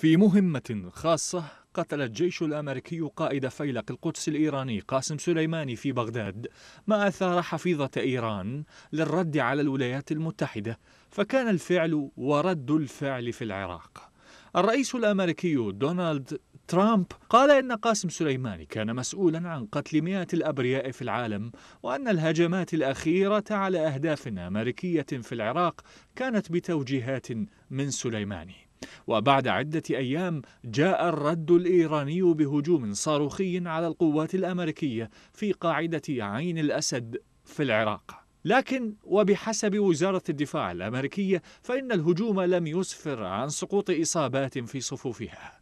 في مهمة خاصة قتل الجيش الأمريكي قائد فيلق القدس الإيراني قاسم سليماني في بغداد ما أثار حفيظة إيران للرد على الولايات المتحدة فكان الفعل ورد الفعل في العراق الرئيس الأمريكي دونالد ترامب قال إن قاسم سليماني كان مسؤولا عن قتل مئات الأبرياء في العالم وأن الهجمات الأخيرة على أهداف أمريكية في العراق كانت بتوجيهات من سليماني وبعد عدة أيام جاء الرد الإيراني بهجوم صاروخي على القوات الأمريكية في قاعدة عين الأسد في العراق لكن وبحسب وزارة الدفاع الأمريكية فإن الهجوم لم يسفر عن سقوط إصابات في صفوفها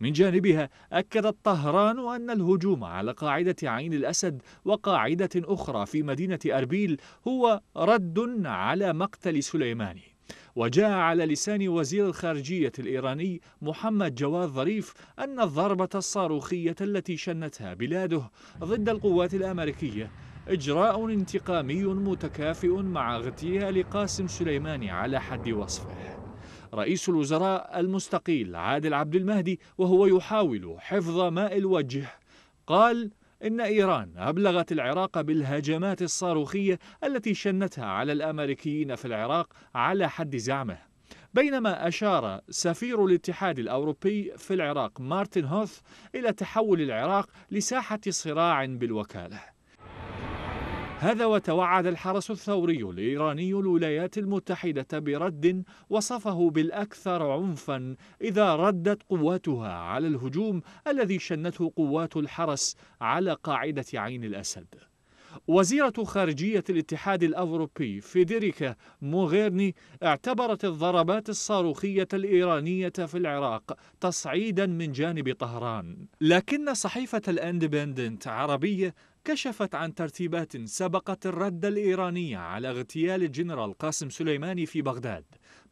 من جانبها أكدت طهران أن الهجوم على قاعدة عين الأسد وقاعدة أخرى في مدينة أربيل هو رد على مقتل سليماني وجاء على لسان وزير الخارجية الإيراني محمد جواد ظريف أن الضربة الصاروخية التي شنتها بلاده ضد القوات الأمريكية إجراء انتقامي متكافئ مع اغتيال قاسم سليماني على حد وصفه رئيس الوزراء المستقيل عادل عبد المهدي وهو يحاول حفظ ماء الوجه قال إن إيران أبلغت العراق بالهجمات الصاروخية التي شنتها على الأمريكيين في العراق على حد زعمه بينما أشار سفير الاتحاد الأوروبي في العراق مارتن هوث إلى تحول العراق لساحة صراع بالوكالة هذا وتوعد الحرس الثوري الإيراني الولايات المتحدة برد وصفه بالأكثر عنفا إذا ردت قواتها على الهجوم الذي شنته قوات الحرس على قاعدة عين الأسد وزيرة خارجية الاتحاد الأوروبي فيدريكا موغيرني اعتبرت الضربات الصاروخية الإيرانية في العراق تصعيدا من جانب طهران لكن صحيفة الاندبندنت عربية كشفت عن ترتيبات سبقت الرد الإيراني على اغتيال الجنرال قاسم سليماني في بغداد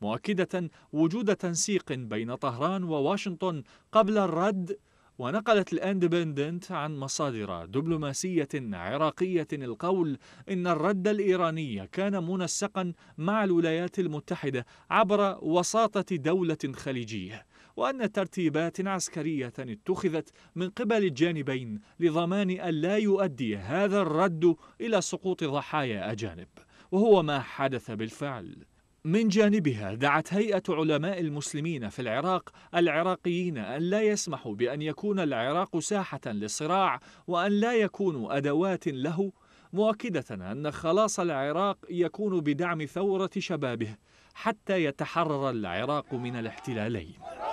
مؤكدة وجود تنسيق بين طهران وواشنطن قبل الرد ونقلت الاندبندنت عن مصادر دبلوماسية عراقية القول إن الرد الإيراني كان منسقا مع الولايات المتحدة عبر وساطة دولة خليجية وأن ترتيبات عسكرية اتخذت من قبل الجانبين لضمان أن لا يؤدي هذا الرد إلى سقوط ضحايا أجانب وهو ما حدث بالفعل من جانبها دعت هيئة علماء المسلمين في العراق العراقيين أن لا يسمحوا بأن يكون العراق ساحة للصراع وأن لا يكونوا أدوات له مؤكدة أن خلاص العراق يكون بدعم ثورة شبابه حتى يتحرر العراق من الاحتلالين